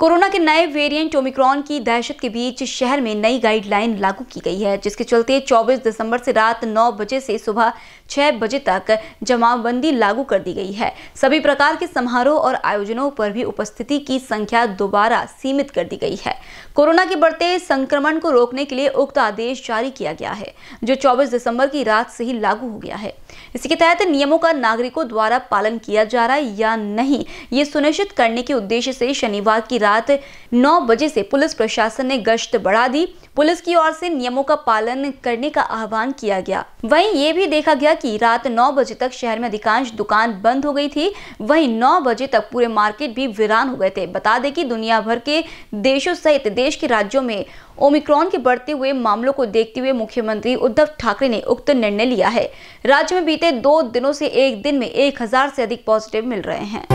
corona के नए variant Omicron की दहशत के बीच शहर में नई गाइडलाइन लागू की गई है जिसके चलते 24 दिसंबर से रात 9 बजे से सुबह 6 बजे तक जमाबंदी लागू कर दी गई है सभी प्रकार के समारोह और आयोजनों पर भी उपस्थिति की संख्या दोबारा सीमित कर दी गई है कोरोना के बढ़ते संक्रमण को रोकने के लिए उक्त आदेश जारी किया गया है जो चौबीस दिसंबर की रात से ही लागू हो गया है इसके तहत नियमों का नागरिकों द्वारा पालन किया जा रहा है या नहीं ये सुनिश्चित करने के उद्देश्य से शनिवार की रात रात नौ बजे से पुलिस प्रशासन ने गश्त बढ़ा दी पुलिस की ओर से नियमों का पालन करने का आह्वान किया गया वहीं ये भी देखा गया कि रात नौ बजे तक शहर में अधिकांश दुकान बंद हो गई थी वहीं नौ बजे तक पूरे मार्केट भी वीरान हो गए थे बता दें कि दुनिया भर के देशों सहित देश के राज्यों में ओमिक्रॉन के बढ़ते हुए मामलों को देखते हुए मुख्यमंत्री उद्धव ठाकरे ने उक्त निर्णय लिया है राज्य में बीते दो दिनों से एक दिन में एक हजार से अधिक पॉजिटिव मिल रहे हैं